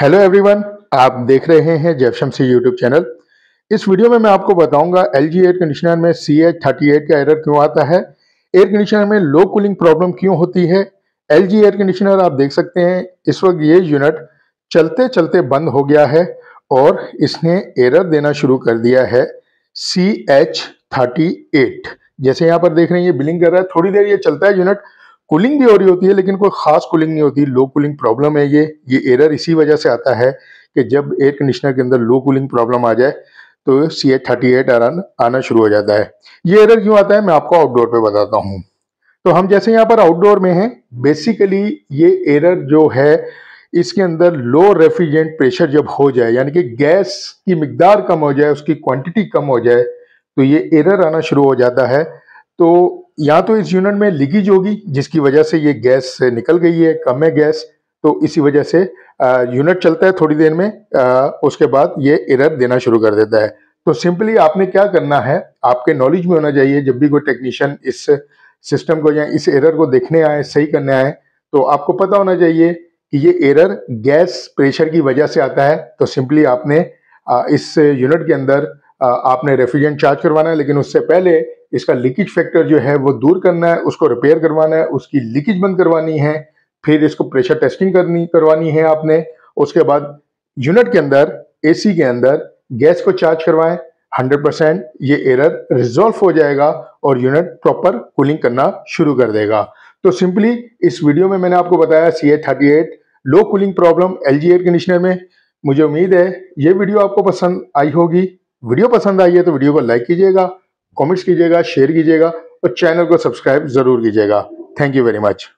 hello everyone आप देख रहे हैं सी यूट्यूब चैनल इस वीडियो में मैं आपको बताऊंगा एल जी एयर कंडीशनर में सी एच थर्टी एट का एरर क्यों आता है एयर कंडीशनर में लो कूलिंग प्रॉब्लम क्यों होती है एल जी एयर कंडीशनर आप देख सकते हैं इस वक्त ये यूनिट चलते चलते बंद हो गया है और इसने एरर देना शुरू कर दिया है सी एच थर्टी एट जैसे यहाँ पर देख रहे हैं ये बिलिंग कर रहा है थोड़ी देर ये चलता है यूनिट कूलिंग भी हो रही होती है लेकिन कोई खास कूलिंग नहीं होती लो कूलिंग प्रॉब्लम है ये ये एरर इसी वजह से आता है कि जब एयर कंडीशनर के अंदर लो कूलिंग प्रॉब्लम आ जाए तो सी एच थर्टी एट आना शुरू हो जाता है ये एरर क्यों आता है मैं आपको आउटडोर पे बताता हूँ तो हम जैसे यहाँ पर आउटडोर में हैं बेसिकली ये एरर जो है इसके अंदर लो रेफ्रिजरेंट प्रेशर जब हो जाए यानी कि गैस की मकदार कम हो जाए उसकी क्वान्टिटी कम हो जाए तो ये एरर आना शुरू हो जाता है तो या तो इस यूनिट में लीकेज होगी जिसकी वजह से ये गैस निकल गई है कम है गैस तो इसी वजह से यूनिट चलता है थोड़ी देर में आ, उसके बाद ये एरर देना शुरू कर देता है तो सिंपली आपने क्या करना है आपके नॉलेज में होना चाहिए जब भी कोई टेक्नीशियन इस सिस्टम को या इस एरर को देखने आए सही करने आए तो आपको पता होना चाहिए कि ये एरर गैस प्रेशर की वजह से आता है तो सिंपली आपने इस यूनिट के अंदर आपने रेफ्रिजरेंट चार्ज करवाना है लेकिन उससे पहले इसका लीकेज फैक्टर जो है वो दूर करना है उसको रिपेयर करवाना है उसकी लीकेज बंद करवानी है फिर इसको प्रेशर टेस्टिंग करनी करवानी है आपने उसके बाद यूनिट के अंदर एसी के अंदर गैस को चार्ज करवाएं 100 परसेंट ये एरर रिजॉल्व हो जाएगा और यूनिट प्रॉपर कूलिंग करना शुरू कर देगा तो सिंपली इस वीडियो में मैंने आपको बताया C thirty eight low cooling problem LG air एयर कंडीशनर में मुझे उम्मीद है ये वीडियो आपको पसंद आई होगी वीडियो पसंद आई है तो वीडियो को लाइक कीजिएगा कमेंट्स कीजिएगा शेयर कीजिएगा और चैनल को सब्सक्राइब जरूर कीजिएगा थैंक यू वेरी मच